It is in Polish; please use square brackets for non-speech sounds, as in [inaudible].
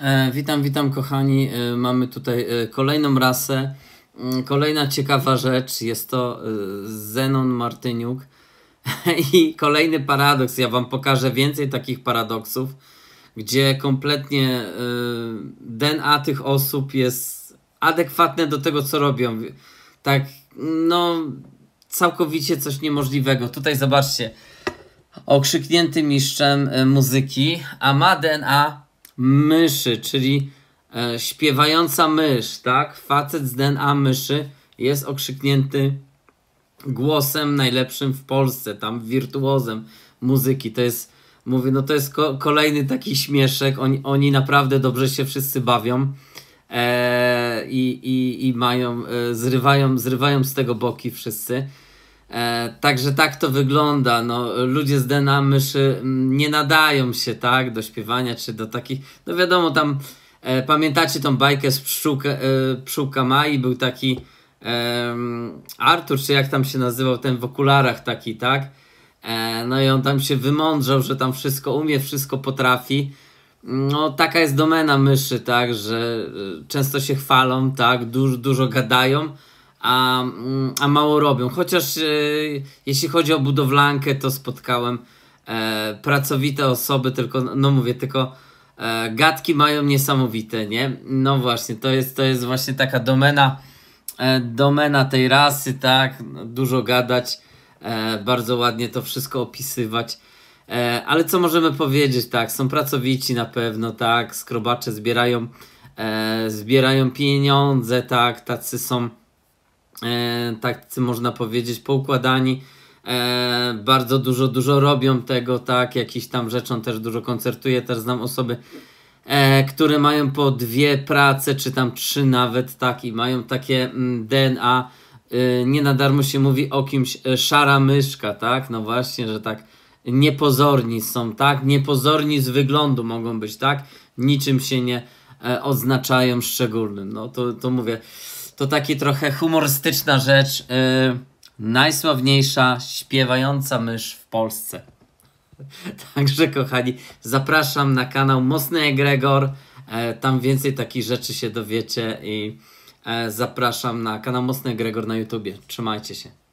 E, witam, witam kochani. E, mamy tutaj e, kolejną rasę. Mm, kolejna ciekawa rzecz jest to Zenon Martyniuk. [laughs] I kolejny paradoks. Ja Wam pokażę więcej takich paradoksów, gdzie kompletnie DNA tych osób jest adekwatne do tego, co robią. Tak, no, całkowicie coś niemożliwego. Tutaj zobaczcie. Okrzyknięty mistrzem muzyki, a ma DNA myszy, czyli e, śpiewająca mysz, tak? Facet z DNA myszy jest okrzyknięty głosem najlepszym w Polsce, tam wirtuozem muzyki. To jest, mówię, no to jest ko kolejny taki śmieszek. Oni, oni naprawdę dobrze się wszyscy bawią e, i, i, i mają, e, zrywają, zrywają z tego boki wszyscy. E, także tak to wygląda. No, ludzie z DNA myszy mm, nie nadają się tak do śpiewania czy do takich. No wiadomo, tam e, pamiętacie tą bajkę z pszczółka, e, pszczółka Mai? Był taki e, Artur, czy jak tam się nazywał, ten w okularach taki, tak? E, no i on tam się wymądrzał, że tam wszystko umie, wszystko potrafi. No, taka jest domena myszy, tak, że e, często się chwalą, tak, dużo, dużo gadają, a, mm, a mało robią. Chociaż e, jeśli chodzi o budowlankę, to spotkałem e, pracowite osoby, tylko, no, no mówię, tylko e, gadki mają niesamowite, nie? No właśnie, to jest, to jest właśnie taka domena, e, domena tej rasy, tak? No, dużo gadać, e, bardzo ładnie to wszystko opisywać. E, ale co możemy powiedzieć, tak? Są pracowici na pewno, tak? Skrobacze zbierają, zbierają pieniądze, tak? Tacy są E, tak można powiedzieć, poukładani. E, bardzo dużo, dużo robią tego, tak, jakiś tam rzeczą też dużo koncertuje, też znam osoby, e, które mają po dwie prace, czy tam trzy nawet, tak, i mają takie mm, DNA, e, nie na darmo się mówi o kimś e, szara myszka, tak, no właśnie, że tak niepozorni są, tak, niepozorni z wyglądu mogą być, tak, niczym się nie e, oznaczają szczególnym, no to, to mówię, to taki trochę humorystyczna rzecz. Yy, najsławniejsza śpiewająca mysz w Polsce. [laughs] Także kochani, zapraszam na kanał Mocny Egregor. E, tam więcej takich rzeczy się dowiecie i e, zapraszam na kanał Mocny Egregor na YouTubie. Trzymajcie się.